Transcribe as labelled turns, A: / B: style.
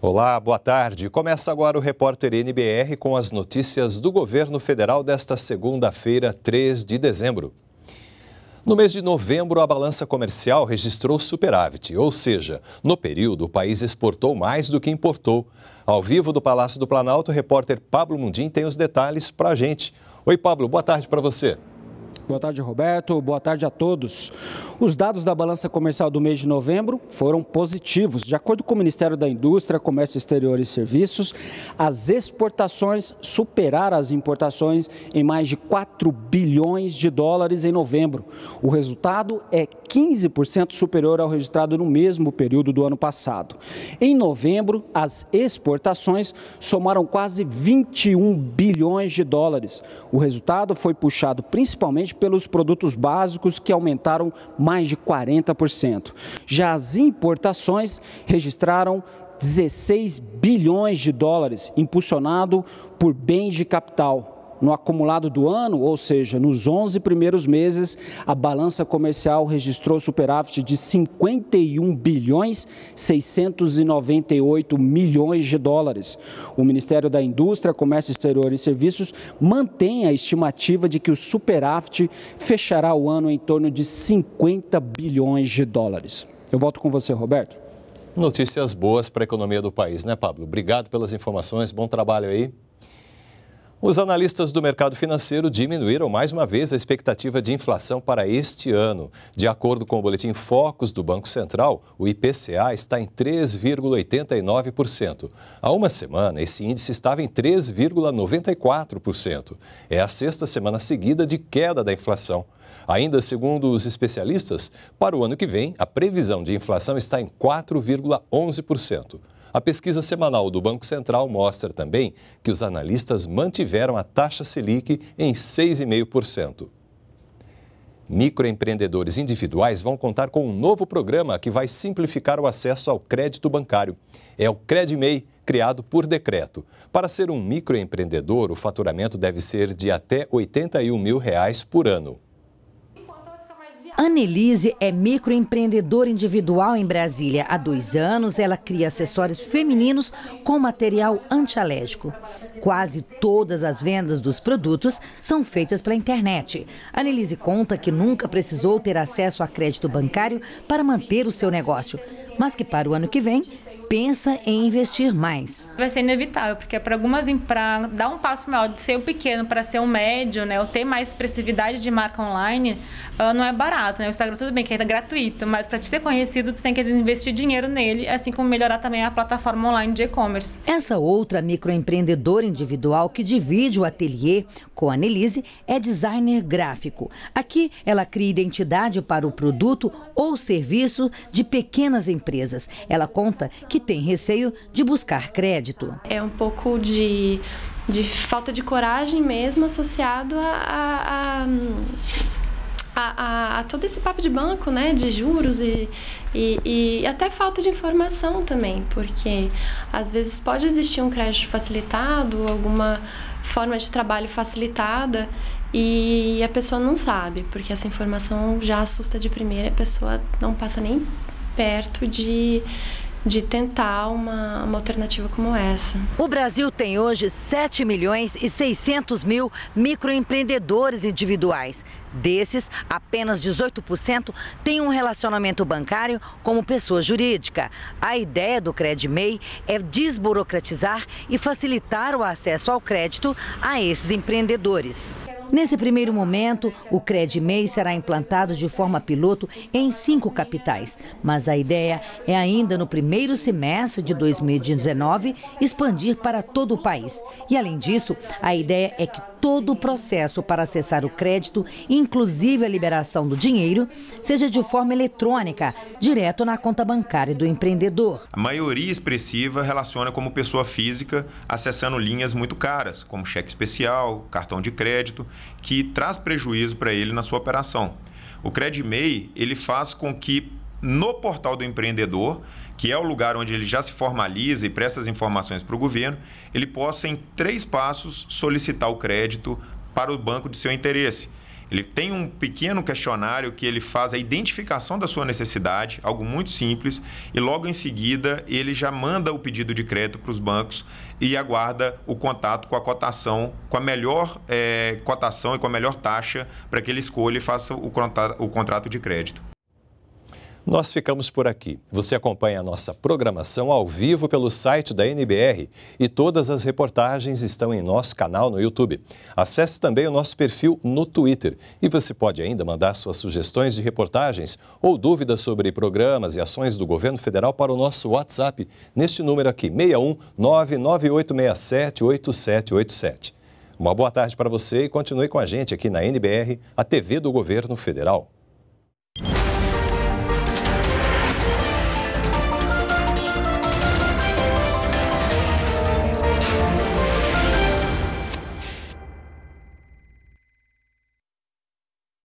A: Olá, boa tarde. Começa agora o repórter NBR com as notícias do governo federal desta segunda-feira, 3 de dezembro. No mês de novembro, a balança comercial registrou superávit, ou seja, no período o país exportou mais do que importou. Ao vivo do Palácio do Planalto, o repórter Pablo Mundim tem os detalhes para a gente. Oi, Pablo, boa tarde para você.
B: Boa tarde, Roberto. Boa tarde a todos. Os dados da balança comercial do mês de novembro foram positivos. De acordo com o Ministério da Indústria, Comércio Exterior e Serviços, as exportações superaram as importações em mais de 4 bilhões de dólares em novembro. O resultado é 15% superior ao registrado no mesmo período do ano passado. Em novembro, as exportações somaram quase 21 bilhões de dólares. O resultado foi puxado principalmente pelos produtos básicos, que aumentaram mais de 40%. Já as importações registraram 16 bilhões de dólares, impulsionado por bens de capital, no acumulado do ano, ou seja, nos 11 primeiros meses, a balança comercial registrou superávit de 51 bilhões 698 milhões de dólares. O Ministério da Indústria, Comércio Exterior e Serviços mantém a estimativa de que o superávit fechará o ano em torno de 50 bilhões de dólares. Eu volto com você, Roberto.
A: Notícias boas para a economia do país, né, Pablo? Obrigado pelas informações, bom trabalho aí. Os analistas do mercado financeiro diminuíram mais uma vez a expectativa de inflação para este ano. De acordo com o boletim Focus do Banco Central, o IPCA está em 3,89%. Há uma semana, esse índice estava em 3,94%. É a sexta semana seguida de queda da inflação. Ainda segundo os especialistas, para o ano que vem, a previsão de inflação está em 4,11%. A pesquisa semanal do Banco Central mostra também que os analistas mantiveram a taxa Selic em 6,5%. Microempreendedores individuais vão contar com um novo programa que vai simplificar o acesso ao crédito bancário. É o CredMei, criado por decreto. Para ser um microempreendedor, o faturamento deve ser de até R$ 81 mil reais por ano.
C: Annelise é microempreendedora individual em Brasília. Há dois anos, ela cria acessórios femininos com material antialérgico. Quase todas as vendas dos produtos são feitas pela internet. Annelise conta que nunca precisou ter acesso a crédito bancário para manter o seu negócio, mas que para o ano que vem pensa em investir mais.
B: Vai ser inevitável, porque é para algumas para dar um passo maior de ser o pequeno para ser o médio, né, ou ter mais expressividade de marca online, uh, não é barato, né? O Instagram tudo bem que é gratuito, mas para te ser conhecido, tu tem que investir dinheiro nele, assim como melhorar também a plataforma online de
C: e-commerce. Essa outra microempreendedora individual que divide o ateliê com a Nelise é designer gráfico. Aqui ela cria identidade para o produto ou serviço de pequenas empresas. Ela conta que que tem receio de buscar crédito. É um pouco de, de falta de coragem mesmo associado a, a, a...
B: A, a, a, todo esse papo de banco, né, de juros e, e, e, até falta de informação também, porque às vezes pode existir um crédito facilitado, alguma forma de trabalho facilitada e a pessoa não sabe, porque essa informação já assusta de primeira, a pessoa não passa nem perto de de tentar uma, uma alternativa como essa.
C: O Brasil tem hoje 7 milhões e 600 mil microempreendedores individuais. Desses, apenas 18% têm um relacionamento bancário como pessoa jurídica. A ideia do CredMei é desburocratizar e facilitar o acesso ao crédito a esses empreendedores. Nesse primeiro momento, o CredMei será implantado de forma piloto em cinco capitais, mas a ideia é ainda no primeiro semestre de 2019 expandir para todo o país. E além disso, a ideia é que todo o processo para acessar o crédito, inclusive a liberação do dinheiro, seja de forma eletrônica, direto na conta bancária do empreendedor.
D: A maioria expressiva relaciona como pessoa física acessando linhas muito caras, como cheque especial, cartão de crédito, que traz prejuízo para ele na sua operação. O CredMei, ele faz com que no portal do empreendedor, que é o lugar onde ele já se formaliza e presta as informações para o governo, ele possa, em três passos, solicitar o crédito para o banco de seu interesse. Ele tem um pequeno questionário que ele faz a identificação da sua necessidade, algo muito simples, e logo em seguida ele já manda o pedido de crédito para os bancos e aguarda o contato com a cotação, com a melhor é, cotação e com a melhor taxa para que ele escolha e faça o contrato de crédito.
A: Nós ficamos por aqui. Você acompanha a nossa programação ao vivo pelo site da NBR e todas as reportagens estão em nosso canal no YouTube. Acesse também o nosso perfil no Twitter e você pode ainda mandar suas sugestões de reportagens ou dúvidas sobre programas e ações do governo federal para o nosso WhatsApp neste número aqui, 61 8787. Uma boa tarde para você e continue com a gente aqui na NBR, a TV do Governo Federal.